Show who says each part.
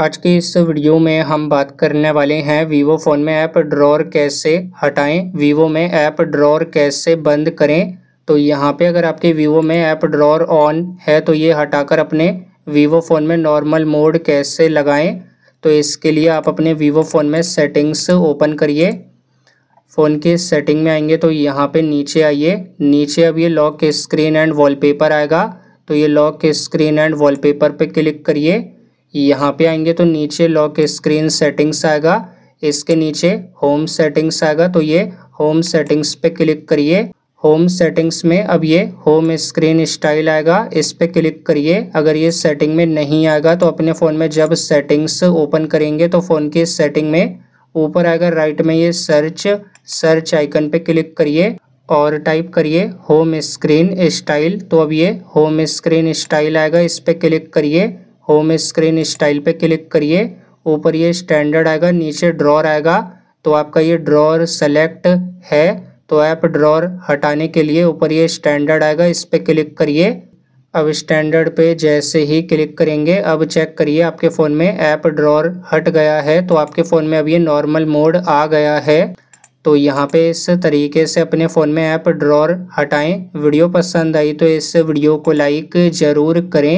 Speaker 1: आज के इस वीडियो में हम बात करने वाले हैं वीवो फ़ोन में ऐप ड्रॉर कैसे हटाएं वीवो में ऐप ड्रॉर कैसे बंद करें तो यहाँ पे अगर आपके वीवो में ऐप ड्रॉर ऑन है तो ये हटाकर अपने वीवो फ़ोन में नॉर्मल मोड कैसे लगाएं तो इसके लिए आप अपने वीवो फ़ोन में सेटिंग्स ओपन करिए फ़ोन के सेटिंग में आएंगे तो यहाँ पर नीचे आइए नीचे अब ये लॉक स्क्रीन एंड वॉल आएगा तो ये लॉक स्क्रीन एंड वॉल पर क्लिक करिए यहाँ पे आएंगे तो नीचे लॉक स्क्रीन सेटिंग्स आएगा इसके नीचे होम सेटिंग्स आएगा तो ये होम सेटिंग्स पे क्लिक करिए होम सेटिंग्स में अब ये होम स्क्रीन स्टाइल आएगा इस पर क्लिक करिए अगर ये सेटिंग में नहीं आएगा तो अपने फ़ोन में जब सेटिंग्स ओपन करेंगे तो फ़ोन की सेटिंग में ऊपर आएगा राइट में ये सर्च सर्च आइकन पे क्लिक करिए और टाइप करिए होम स्क्रीन स्टाइल तो अब ये होम स्क्रीन स्टाइल आएगा इस पर क्लिक करिए होम स्क्रीन स्टाइल पे क्लिक करिए ऊपर ये स्टैंडर्ड आएगा नीचे ड्रॉर आएगा तो आपका ये ड्रॉर सेलेक्ट है तो ऐप ड्रॉर हटाने के लिए ऊपर ये स्टैंडर्ड आएगा इस पर क्लिक करिए अब स्टैंडर्ड पे जैसे ही क्लिक करेंगे अब चेक करिए आपके फ़ोन में ऐप ड्रॉर हट गया है तो आपके फ़ोन में अब ये नॉर्मल मोड आ गया है तो यहाँ पे इस तरीके से अपने फ़ोन में ऐप ड्रॉर हटाएं वीडियो पसंद आई तो इस वीडियो को लाइक ज़रूर करें